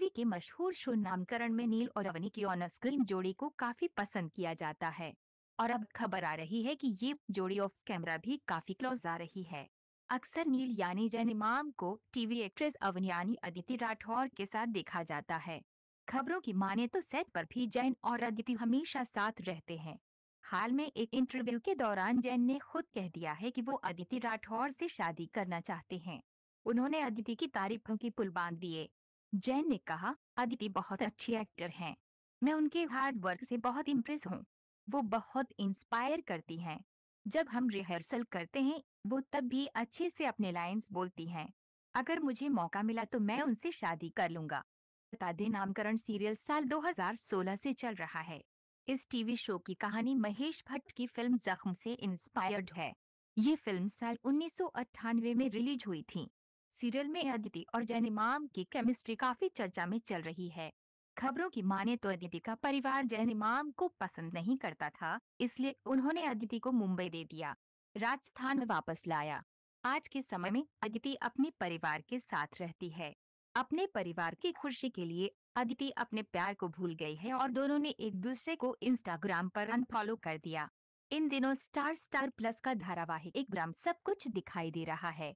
TV के मशहूर show नामकरण में नील और अवनी की ऑन स्क्रीन जोड़ी को काफी पसंद किया जाता है और अब खबर आ रही है कि ये जोड़ी ऑफ कैमरा भी काफी क्लोज आ रही है अक्सर नील यानी जैन इमाम को टीवी एक्ट्रेस अवन यानी अदिति राठौर के साथ देखा जाता है खबरों की माने तो सेट पर भी जैन और अदिति हमेशा साथ रहते हैं हाल में एक इंटरव्यू के दौरान जैन ने खुद कह दिया है कि वो अदिति राठौर से शादी करना चाहते हैं उन्होंने अदिति की तारीफों की पुल बांध दिए जैन ने कहा अदिति बहुत अच्छी एक्टर हैं। मैं उनके हार्ड वर्क से बहुत इम्प्रेस हूँ वो बहुत इंस्पायर करती हैं। जब हम रिहर्सल करते हैं वो तब भी अच्छे से अपने लाइंस बोलती हैं अगर मुझे मौका मिला तो मैं उनसे शादी कर लूंगा बता दे नामकरण सीरियल साल 2016 से चल रहा है इस टीवी शो की कहानी महेश भट्ट की फिल्म जख्म से इंस्पायर्ड है ये फिल्म साल उन्नीस में रिलीज हुई थी सीरियल में अदिति और जैनिमाम की केमिस्ट्री काफी चर्चा में चल रही है खबरों की माने तो अदिति का परिवार जैनिमाम को पसंद नहीं करता था इसलिए उन्होंने अदिति को मुंबई दे दिया राजस्थान में वापस लाया आज के समय में अदिति अपने परिवार के साथ रहती है अपने परिवार की खुशी के लिए अदिति अपने प्यार को भूल गई है और दोनों ने एक दूसरे को इंस्टाग्राम पर अनफॉलो कर दिया इन दिनों स्टार स्टार प्लस का धारावाहिक एक ग्राम सब कुछ दिखाई दे रहा है